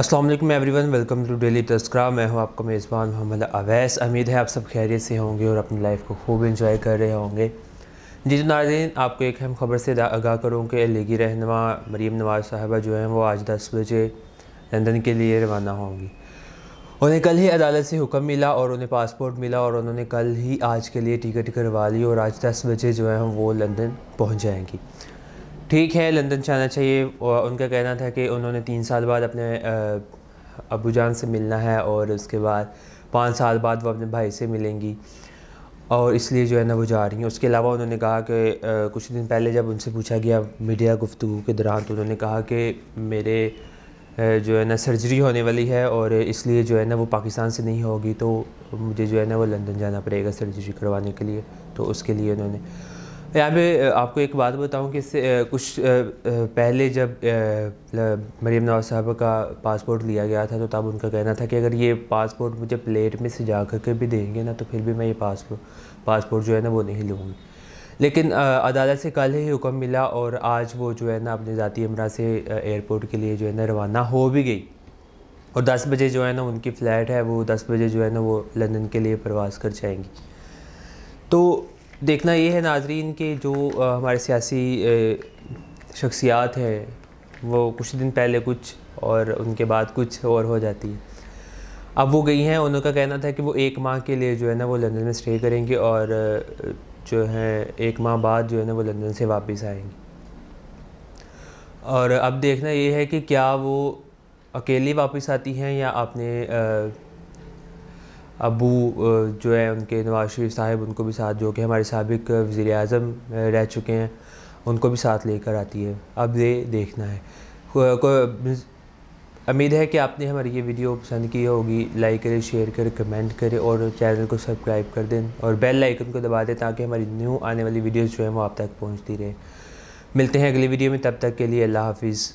Aslam everyone welcome to daily तस्करा मैं हूं आपका मेज़बान मोहम्मद अवैस उम्मीद है आप सब खैरियत से होंगे और अपनी लाइफ को खूब इंजॉय कर रहे होंगे जी जो नाजीन आपको एक अहम ख़बर से आगाह करूं कि लीगी रहनमा मरीम नवाज साहबा जो हैं वो आज दस बजे लंदन के लिए रवाना होंगी उन्हें कल ही अदालत से हुक्म मिला और उन्हें पासपोर्ट मिला और उन्होंने कल ही आज के लिए टिकट करवा ली और आज दस बजे जो है वो लंदन पहुँच जाएंगी ठीक है लंदन जाना चाहिए और उनका कहना था कि उन्होंने तीन साल बाद अपने अबू जान से मिलना है और उसके बाद पाँच साल बाद वो अपने भाई से मिलेंगी और इसलिए जो है ना वो जा रही हैं उसके अलावा उन्होंने कहा कि कुछ दिन पहले जब उनसे पूछा गया मीडिया गुफ्तु के दौरान तो उन्होंने कहा कि मेरे जो है ना सर्जरी होने वाली है और इसलिए जो है ना वो पाकिस्तान से नहीं होगी तो मुझे जो है ना वो लंदन जाना पड़ेगा सर्जरी करवाने के लिए तो उसके लिए उन्होंने यहाँ पे आपको एक बात बताऊं कि इससे कुछ पहले जब मतलब मरीम नवाज साहब का पासपोर्ट लिया गया था तो तब उनका कहना था कि अगर ये पासपोर्ट मुझे प्लेट में से कर करके भी देंगे ना तो फिर भी मैं ये पासपोर्ट पासपोर्ट जो है ना वो नहीं लूँगी लेकिन अदालत से कल ही हुक्म मिला और आज वो जो है ना अपने ज़ाती अमरा से एयरपोर्ट के लिए जो है ना रवाना हो भी गई और दस बजे जो है ना उनकी फ़्लाइट है वो दस बजे जो है ना वो लंदन के लिए प्रवास कर जाएंगी तो देखना ये है नाजरीन के जो हमारे सियासी शख्सियात हैं वो कुछ दिन पहले कुछ और उनके बाद कुछ और हो जाती है अब वो गई हैं उनका कहना था कि वो एक माह के लिए जो है ना वो लंदन में स्टे करेंगे और जो है एक माह बाद जो है ना वो लंदन से वापस आएंगे और अब देखना ये है कि क्या वो अकेली वापस आती हैं या आपने अबू जो है उनके नवाज शरीफ साहब उनको भी साथ जो कि हमारे सबक वज़ी अजम रह चुके हैं उनको भी साथ लेकर आती है अब ये देखना है उम्मीद है कि आपने हमारी ये वीडियो पसंद की होगी लाइक करें शेयर करें कमेंट करें और चैनल को सब्सक्राइब कर दें और बेल आइकन को दबा दें ताकि हमारी न्यू आने वाली वीडियोज़ जो हैं वो आप तक पहुँचती रहे मिलते हैं अगली वीडियो में तब तक के लिए अल्लाह हाफिज़